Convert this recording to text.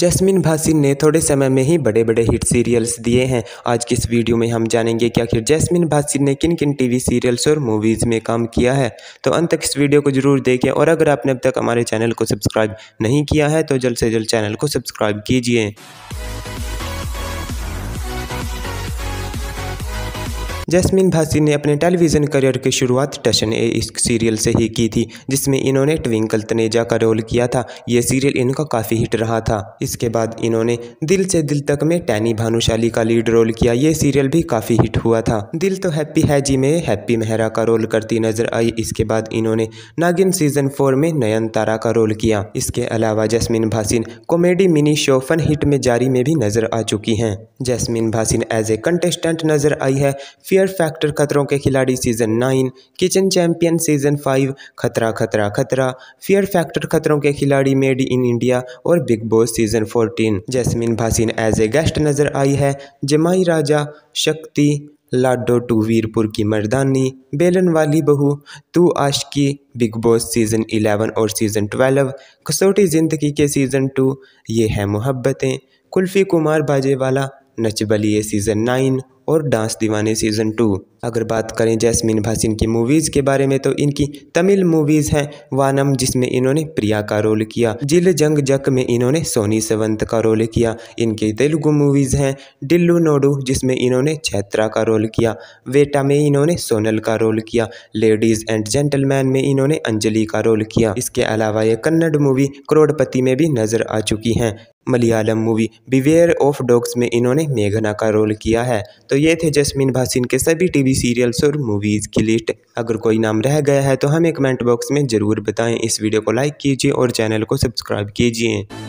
jasmine Bhasin ने थोड़े समय में ही बड़े बड़े हिट सीरियल्स दिए हैं आज की इस वीडियो में हम जानेंगे कि आखिर जैस्मिन भासिन ने किन किन टीवी सीरियल्स और मूवीज़ में काम किया है तो अंत तक इस वीडियो को जरूर देखें और अगर आपने अब तक हमारे चैनल को सब्सक्राइब नहीं किया है तो जल्द से जल्द चैनल को सब्सक्राइब कीजिए जैसमिन भासी ने अपने टेलीविज़न करियर की शुरुआत टशन ए इस सीरियल से ही की थी जिसमें इन्होंने ट्विंकल तनेजा का रोल किया था ये सीरियल इनका काफ़ी हिट रहा था इसके बाद इन्होंने दिल से दिल तक में टैनी भानुशाली का लीड रोल किया ये सीरियल भी काफ़ी हिट हुआ था दिल तो हैप्पी है जी में हैप्पी मेहरा का रोल करती नजर आई इसके बाद इन्होंने नागिन सीजन फोर में नयन तारा का रोल किया इसके अलावा Jasmin Bhasin comedy mini show fun hit में जारी में भी नजर आ चुकी हैं Jasmin Bhasin as a contestant नजर आई है fear factor Khatron ke Khiladi season nine kitchen champion season five Khatra Khatra Khatra fear factor Khatron ke Khiladi made in India और Bigg Boss season fourteen Jasmin Bhasin as a guest नजर आई है जमाई राजा शक्ति लाडो टू वीरपुर की मर्दानी बेलन वाली बहू तू आशकी बिग बॉस सीज़न 11 और सीज़न 12 कसौटी ज़िंदगी के सीज़न 2 ये है मोहब्बतें कुल्फ़ी कुमार बाजेवाला नच बलिए सीज़न 9 और डांस दीवाने सीज़न टू अगर बात करें जैस्मिन भासिन की मूवीज़ के बारे में तो इनकी तमिल मूवीज़ हैं वानम जिसमें इन्होंने प्रिया का रोल किया जिल जंग जक में इन्होंने सोनी सेवंत का रोल किया इनकी तेलुगु मूवीज़ हैं डिल्लू नोडू जिसमें इन्होंने छैत्रा का रोल किया वेटा में इन्होंने सोनल का रोल किया लेडीज़ एंड जेंटलमैन में इन्होंने अंजलि का रोल किया इसके अलावा ये कन्नड़ मूवी करोड़पति में भी नज़र आ चुकी हैं Malayalam movie beware of dogs में इन्होंने मेघना का रोल किया है तो तो ये थे जसमिन भासिन के सभी टीवी सीरियल्स और मूवीज़ की लिस्ट अगर कोई नाम रह गया है तो हमें कमेंट बॉक्स में ज़रूर बताएं इस वीडियो को लाइक कीजिए और चैनल को सब्सक्राइब कीजिए